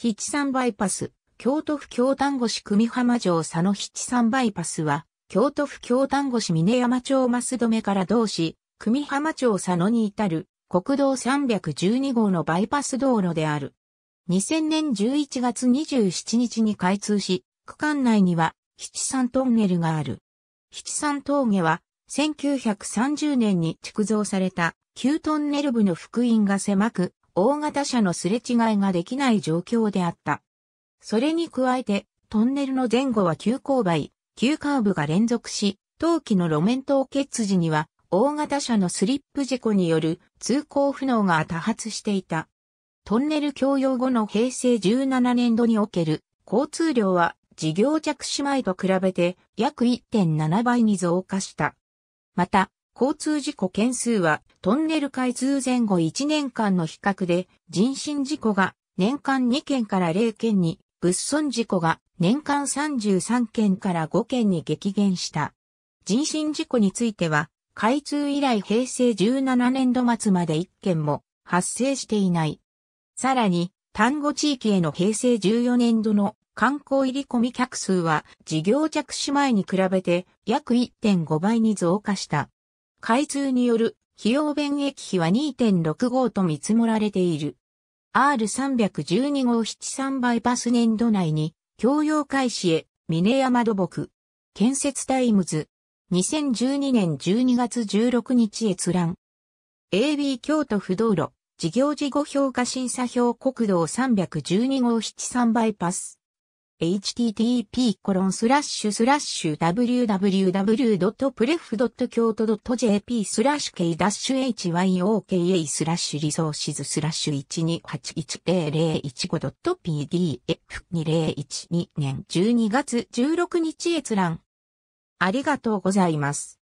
七三バイパス、京都府京丹後市久美浜城佐野七三バイパスは、京都府京丹後市峰山町増留から同市、美浜町佐野に至る国道312号のバイパス道路である。2000年11月27日に開通し、区間内には七三トンネルがある。七三峠は、1930年に築造された旧トンネル部の福音が狭く、大型車のすれ違いができない状況であった。それに加えて、トンネルの前後は急勾配、急カーブが連続し、冬季の路面凍結時には、大型車のスリップ事故による通行不能が多発していた。トンネル供用後の平成17年度における交通量は事業着手前と比べて約1.7倍に増加した。また、交通事故件数はトンネル開通前後1年間の比較で人身事故が年間2件から0件に、物損事故が年間33件から5件に激減した。人身事故については、開通以来平成17年度末まで1件も発生していない。さらに、単語地域への平成14年度の観光入り込み客数は事業着手前に比べて約1.5倍に増加した。開通による費用便益費は2.65と見積もられている。R312 号73バイパス年度内に、共用開始へ、峰山土木。建設タイムズ。2012年12月16日閲覧。AB 京都府道路、事業事後評価審査表国道312号73バイパス。http://www.pref. コロンススララッッシシュュ京都 .jp スラッシュ k h y o k a スラッシュリソーシズスラッシュ 12811015.pdf2012 年12月16日閲覧。ありがとうございます。